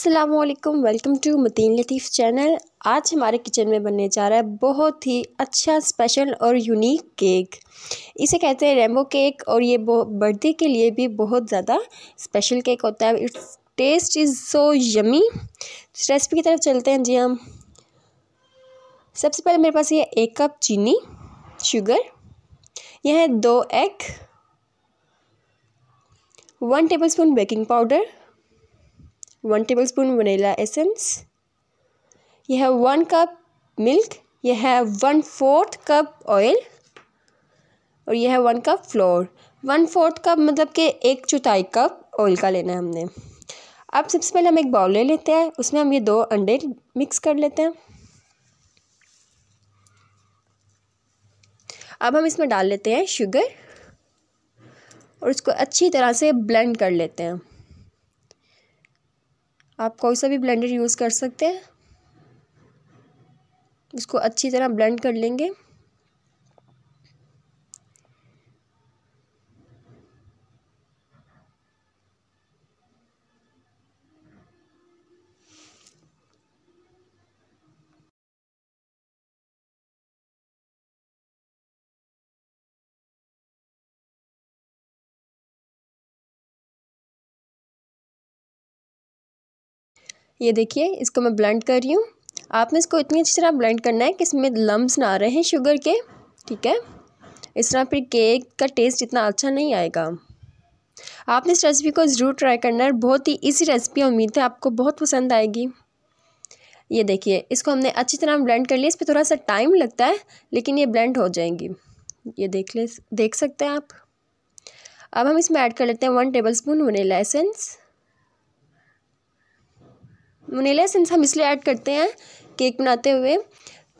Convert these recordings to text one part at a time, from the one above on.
अस्सलाम वालेकुम welcome to Matin Latif channel आज हमारे किचन में बनने जा रहा है बहुत ही अच्छा स्पेशल और यूनिक केक इसे कहते हैं रेमबो केक और ये बर्थडे के लिए भी बहुत ज़्यादा स्पेशल केक होता है it's taste is so yummy recipe की तरफ चलते हैं जी हम सबसे पहले मेरे पास ये एक कप चीनी शुगर यह है दो egg one spoon baking powder one table spoon vanilla essence यह है वन कप मिल्क यह है वन फोर्थ कप ऑयल और यह है one cup flour one fourth cup मतलब के एक चौथाई कप ऑयल का लेना है हमने अब सबसे पहले हम एक बाउल ले लेते हैं उसमें हम ये दो अंडे मिक्स कर लेते हैं अब हम इसमें डाल लेते हैं शुगर और इसको अच्छी तरह से ब्लेंड कर लेते हैं आप कोई सा भी ब्लेंडर यूज़ कर सकते हैं इसको अच्छी तरह ब्लेंड कर लेंगे ये देखिए इसको मैं ब्लेंड कर रही हूँ आपने इसको इतनी अच्छी तरह ब्लेंड करना है कि इसमें लम्ब ना आ रहे हैं शुगर के ठीक है इस तरह फिर केक का टेस्ट इतना अच्छा नहीं आएगा आपने इस रेसिपी को ज़रूर ट्राई करना है बहुत ही इसी रेसिपी उम्मीद है आपको बहुत पसंद आएगी ये देखिए इसको हमने अच्छी तरह ब्लेंड कर लिया इस पर थोड़ा सा टाइम लगता है लेकिन ये ब्लेंड हो जाएंगी ये देख ले देख सकते हैं आप अब हम इसमें ऐड कर लेते हैं one table spoon vanilla essence vanilla essence हम इसलिए ऐड करते हैं केक बनाते हुए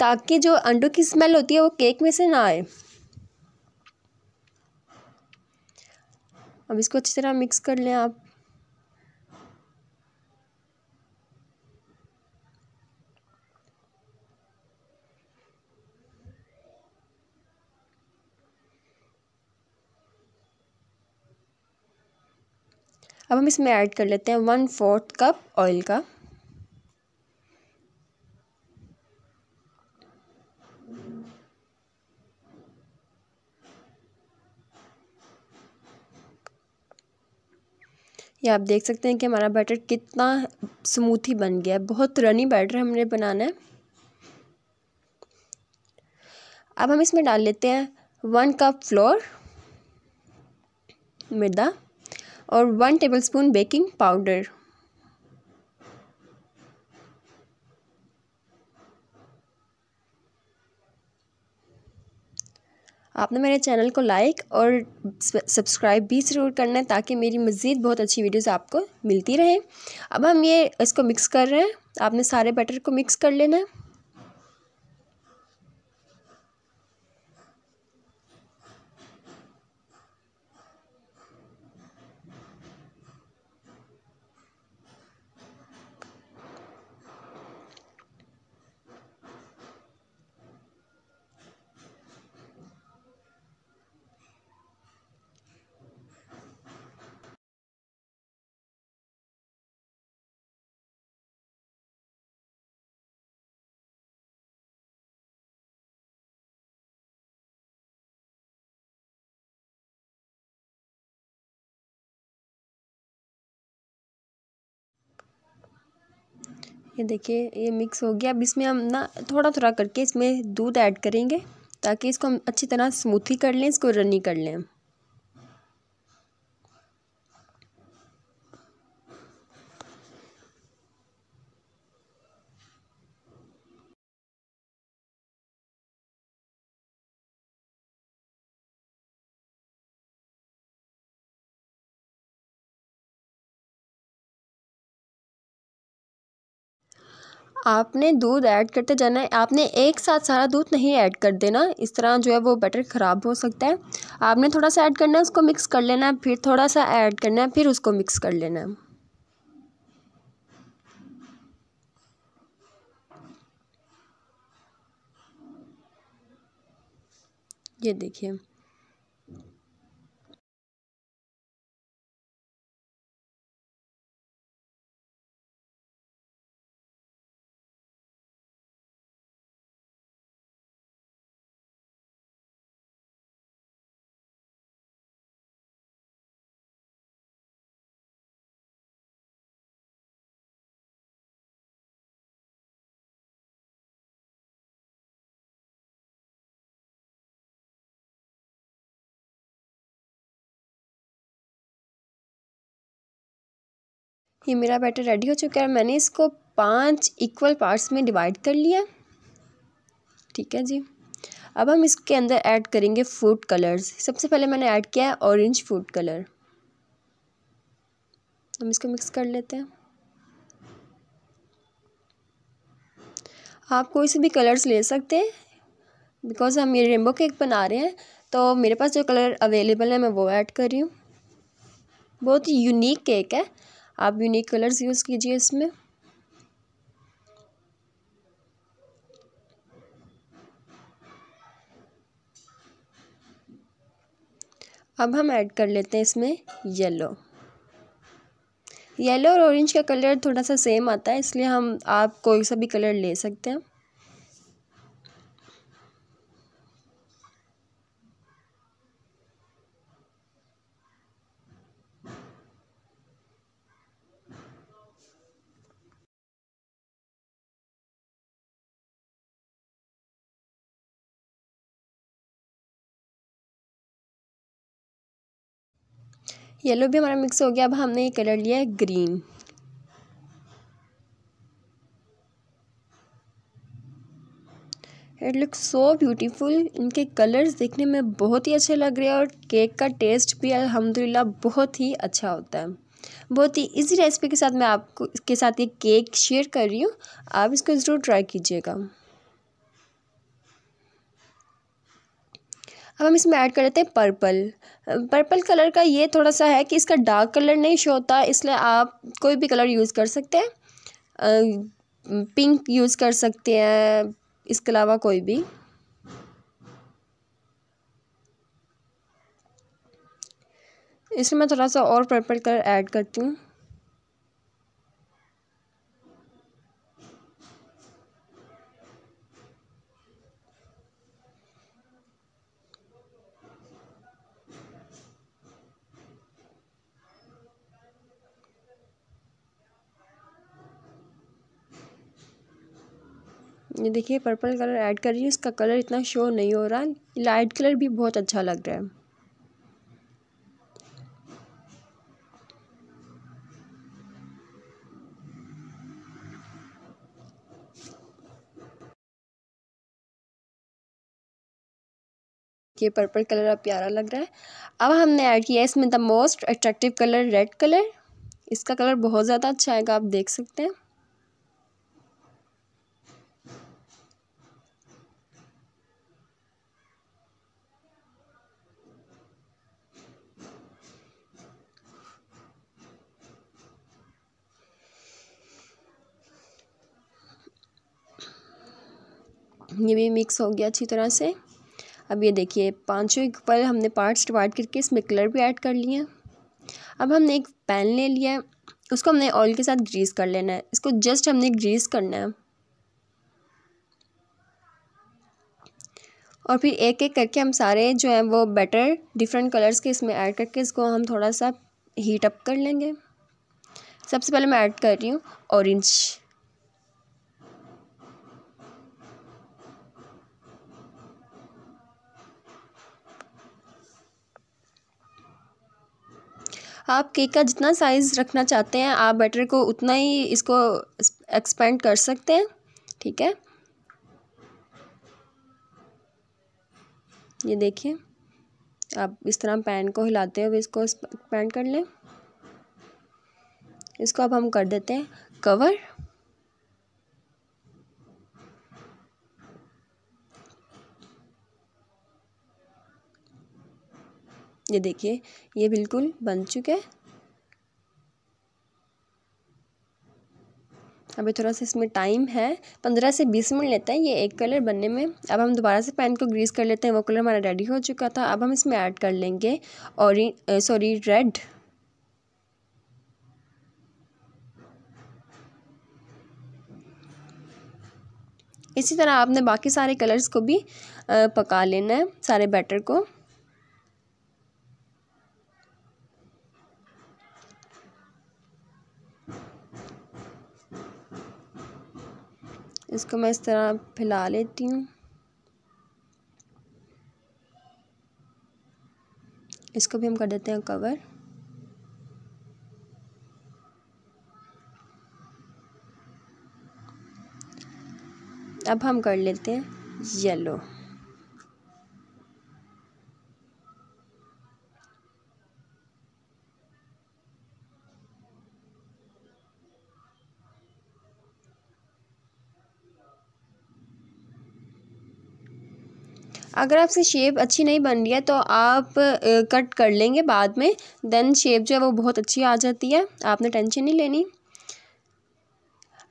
ताकि जो अंडों की स्मेल होती है वो केक में से ना आए अब इसको अच्छी तरह मिक्स कर लें आप अब हम इसमें ऐड कर लेते हैं वन फोर्थ कप ऑयल का ये आप देख सकते हैं कि हमारा बैटर कितना स्मूथी बन गया है बहुत रनी बैटर हमने बनाना है अब हम इसमें डाल लेते हैं वन कप फ्लोर मैदा और वन टेबलस्पून बेकिंग पाउडर आपने मेरे चैनल को लाइक और सब्सक्राइब भी ज़रूर करना है ताकि मेरी मज़ीद बहुत अच्छी वीडियोस आपको मिलती रहें अब हम ये इसको मिक्स कर रहे हैं आपने सारे बटर को मिक्स कर लेना है ये देखिए ये मिक्स हो गया अब इसमें हम ना थोड़ा थोड़ा करके इसमें दूध ऐड करेंगे ताकि इसको हम अच्छी तरह स्मूथी कर लें इसको रनी कर लें आपने दूध ऐड करते जाना है आपने एक साथ सारा दूध नहीं ऐड कर देना इस तरह जो है वो बटर ख़राब हो सकता है आपने थोड़ा सा ऐड करना है उसको मिक्स कर लेना है फिर थोड़ा सा ऐड करना है फिर उसको मिक्स कर लेना है ये देखिए ये मेरा बैटर रेडी हो चुका है मैंने इसको पांच इक्वल पार्ट्स में डिवाइड कर लिया ठीक है जी अब हम इसके अंदर ऐड करेंगे फूड कलर्स सबसे पहले मैंने ऐड किया है ऑरेंज फूड कलर हम इसको मिक्स कर लेते हैं आप कोई से भी कलर्स ले सकते हैं बिकॉज़ हम ये रेनबो केक बना रहे हैं तो मेरे पास जो कलर अवेलेबल है मैं वो ऐड कर रही हूँ बहुत ही यूनिक केक है आप यूनिक कलर्स यूज़ कीजिए इसमें अब हम ऐड कर लेते हैं इसमें येलो येलो और ऑरेंज का कलर थोड़ा सा सेम आता है इसलिए हम आप कोई सा भी कलर ले सकते हैं येलो भी हमारा मिक्स हो गया अब हमने ये कलर लिया है green it look so beautiful इनके कलर्स देखने में बहुत ही अच्छे लग रहे हैं और केक का टेस्ट भी अलहमदिल्ला बहुत ही अच्छा होता है बहुत ही इजी रेसिपी के साथ मैं आपको इसके साथ ये केक शेयर कर रही हूँ आप इसको ज़रूर ट्राई कीजिएगा अब हम इसमें ऐड कर लेते हैं पर्पल पर्पल कलर का ये थोड़ा सा है कि इसका डार्क कलर नहीं शो होता इसलिए आप कोई भी कलर यूज़ कर सकते हैं पिंक यूज़ कर सकते हैं इसके अलावा कोई भी इसमें मैं थोड़ा सा और पर्पल कलर ऐड करती हूँ ये देखिए पर्पल कलर ऐड कर रही है इसका कलर इतना शो नहीं हो रहा लाइट कलर भी बहुत अच्छा लग रहा है ये पर्पल कलर अब प्यारा लग रहा है अब हमने ऐड किया इसमें the most attractive colour red colour इसका कलर बहुत ज़्यादा अच्छा आएगा आप देख सकते हैं ये भी मिक्स हो गया अच्छी तरह से अब ये देखिए एक पर हमने पार्ट्स डिवाइड करके इसमें कलर भी ऐड कर लिए अब हमने एक पैन ले लिया है उसको हमने ऑयल के साथ ग्रीस कर लेना है इसको जस्ट हमने ग्रीस करना है और फिर एक एक करके हम सारे जो हैं वो बेटर डिफरेंट कलर्स के इसमें ऐड करके इसको हम थोड़ा सा हीट अप कर लेंगे सबसे पहले मैं ऐड कर रही हूँ ऑरेंज आप केक का जितना साइज़ रखना चाहते हैं आप बैटर को उतना ही इसको एक्सपेंड कर सकते हैं ठीक है ये देखिए आप इस तरह पैन को हिलाते हुए इसको एक्सपेंड कर लें इसको अब हम कर देते हैं कवर ये देखिए ये बिल्कुल बन चुके अभी थोड़ा सा इसमें टाइम है पंद्रह से बीस मिनट लेता है ये एक कलर बनने में अब हम दोबारा से पैन को ग्रीस कर लेते हैं वो कलर हमारा रेडी हो चुका था अब हम इसमें ऐड कर लेंगे और सॉरी रेड इसी तरह आपने बाकी सारे कलर्स को भी पका लेना है सारे बैटर को इसको मैं इस तरह फैला लेती हूँ इसको भी हम कर देते हैं कवर अब हम कर लेते हैं येलो अगर आपसे शेप अच्छी नहीं बन रही है तो आप कट कर लेंगे बाद में देन शेप जो है वो बहुत अच्छी आ जाती है आपने टेंशन नहीं लेनी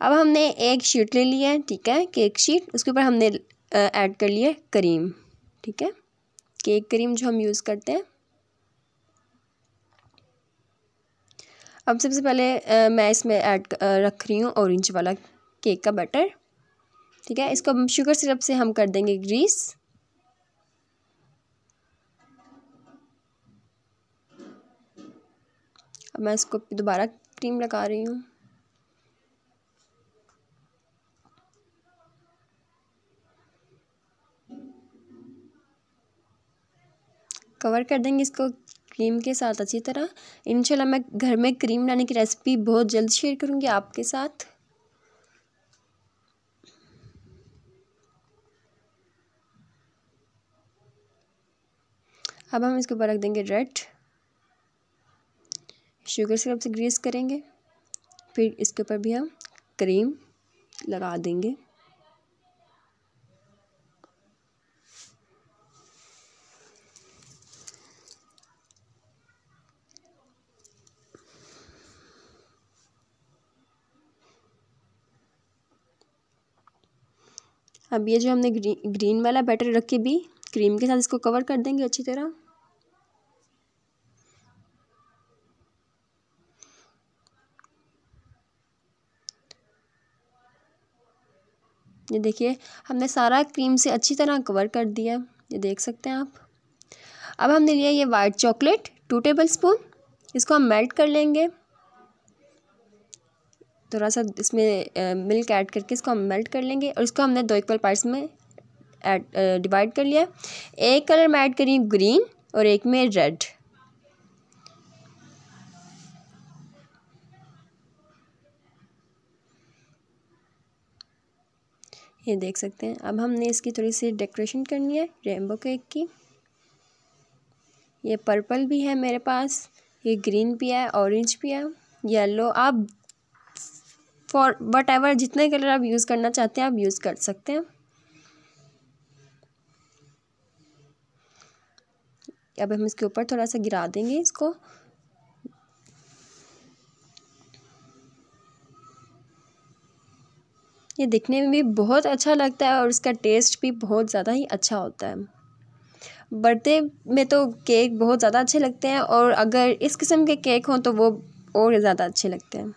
अब हमने एक शीट ले ली है ठीक है केक शीट उसके ऊपर हमने ऐड कर लिया करीम ठीक है केक करीम जो हम यूज़ करते हैं अब सबसे पहले आ, मैं इसमें ऐड रख रही हूँ ऑरेंज वाला केक का बटर ठीक है इसको शुगर सिरप से हम कर देंगे ग्रीस अब मैं इसको दोबारा क्रीम लगा रही हूँ कवर कर देंगे इसको क्रीम के साथ अच्छी तरह इनशाला मैं घर में क्रीम बनाने की रेसिपी बहुत जल्द शेयर करूँगी आपके साथ अब हम इसके ऊपर रख देंगे रेड शुगर सिरप से ग्रीस करेंगे फिर इसके ऊपर भी हम क्रीम लगा देंगे अब ये जो हमने ग्री, ग्रीन वाला बैटर रख के भी क्रीम के साथ इसको कवर कर देंगे अच्छी तरह ये देखिए हमने सारा क्रीम से अच्छी तरह कवर कर दिया ये देख सकते हैं आप अब हमने लिया ये white chocolate two table spoon इसको हम मेल्ट कर लेंगे थोड़ा सा इसमें मिल्क ऐड करके इसको हम मेल्ट कर लेंगे और इसको हमने दो इक्वल पार्ट्स में ऐड डिवाइड कर लिया एक कलर में ऐड करी ग्रीन और एक में रेड ये देख सकते हैं अब हमने इसकी थोड़ी सी डेकोरेशन करनी है रेनबो केक की ये पर्पल भी है मेरे पास ये ग्रीन भी है ऑरेंज भी है येलो आप फॉर वट एवर जितने कलर आप यूज़ करना चाहते हैं आप यूज़ कर सकते हैं अब हम इसके ऊपर थोड़ा सा गिरा देंगे इसको ये दिखने में भी बहुत अच्छा लगता है और इसका टेस्ट भी बहुत ज़्यादा ही अच्छा होता है बर्थडे में तो केक बहुत ज़्यादा अच्छे लगते हैं और अगर इस किस्म के केक हों तो वो और ज़्यादा अच्छे लगते हैं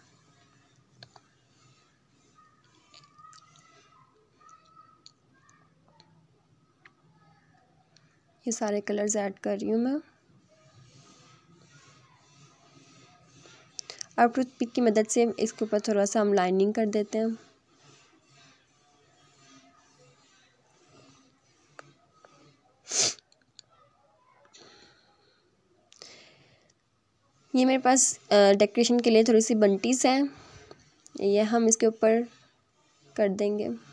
ये सारे कलर्स ऐड कर रही हूँ मैं अब टूथ पिक की मदद से इसके ऊपर थोड़ा सा हम लाइनिंग कर देते हैं ये मेरे पास डेकोरेशन के लिए थोड़ी सी बंटीस हैं ये हम इसके ऊपर कर देंगे